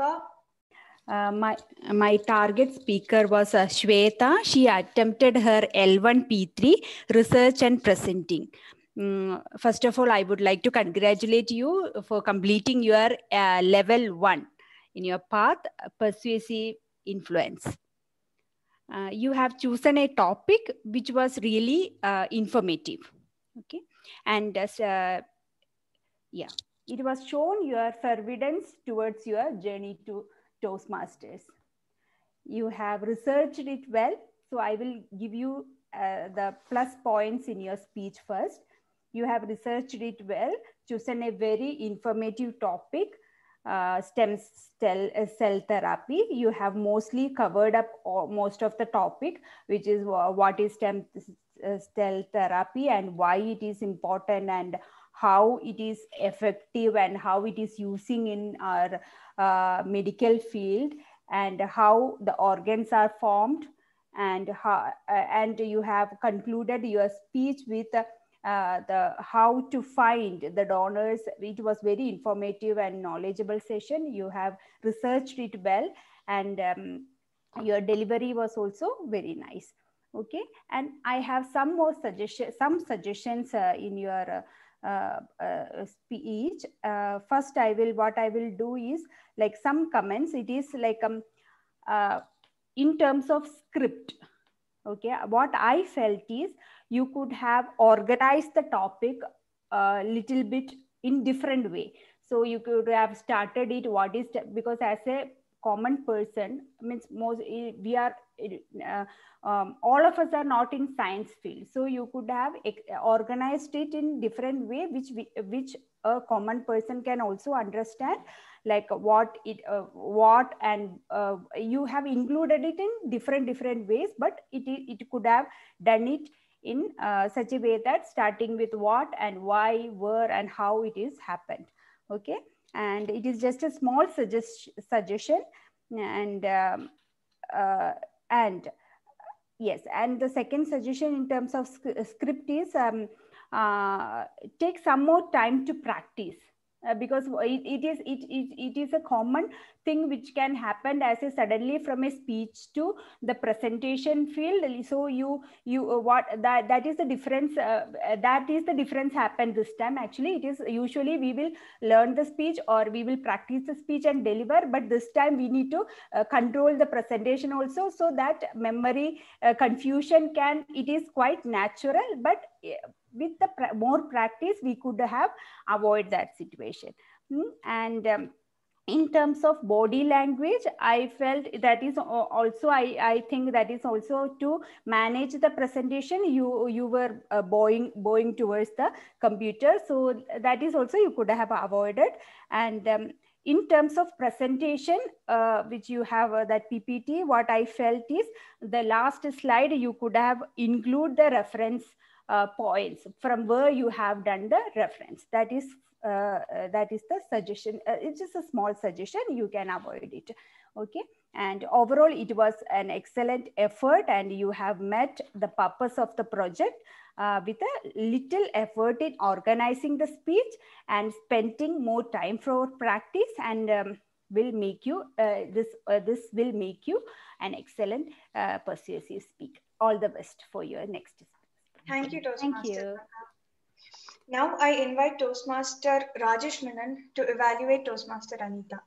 Uh, my my target speaker was uh, Shweta. She attempted her L1 P3 research and presenting. Mm, first of all, I would like to congratulate you for completing your uh, level one in your path persuasive influence. Uh, you have chosen a topic which was really uh, informative. Okay, and uh, uh yeah it was shown your fervidence towards your journey to Toastmasters. You have researched it well, so I will give you uh, the plus points in your speech first. You have researched it well, chosen a very informative topic, uh, stem cell, uh, cell therapy. You have mostly covered up all, most of the topic, which is what is stem uh, cell therapy and why it is important and how it is effective and how it is using in our uh, medical field and how the organs are formed and how, uh, and you have concluded your speech with uh, the how to find the donors it was very informative and knowledgeable session you have researched it well and um, your delivery was also very nice okay and i have some more suggestion some suggestions uh, in your uh, uh, uh, speech uh, first i will what i will do is like some comments it is like um, uh, in terms of script okay what i felt is you could have organized the topic a uh, little bit in different way so you could have started it what is because as a common person means most eh, we are eh, uh, um, all of us are not in science field so you could have organized it in different way which we, which a common person can also understand like what it uh, what and uh, you have included it in different different ways but it it could have done it in uh, such a way that starting with what and why where and how it is happened okay and it is just a small suggest suggestion. And, um, uh, and yes, and the second suggestion in terms of sc script is um, uh, take some more time to practice uh, because it, it is it, it, it is a common thing which can happen as a suddenly from a speech to the presentation field so you you uh, what that that is the difference uh, uh that is the difference happened this time actually it is usually we will learn the speech or we will practice the speech and deliver but this time we need to uh, control the presentation also so that memory uh, confusion can it is quite natural but with the more practice, we could have avoid that situation. Mm? And um, in terms of body language, I felt that is also, I, I think that is also to manage the presentation. You, you were uh, bowing, bowing towards the computer. So that is also you could have avoided. And um, in terms of presentation, uh, which you have uh, that PPT, what I felt is the last slide, you could have include the reference uh, points from where you have done the reference. That is, uh, that is the suggestion. Uh, it's just a small suggestion. You can avoid it. Okay. And overall, it was an excellent effort and you have met the purpose of the project uh, with a little effort in organizing the speech and spending more time for practice and um, will make you, uh, this, this will make you an excellent persuasive speaker. All the best for your next Thank you, Toastmaster. Thank you. Now I invite Toastmaster Rajesh Menon to evaluate Toastmaster Anita.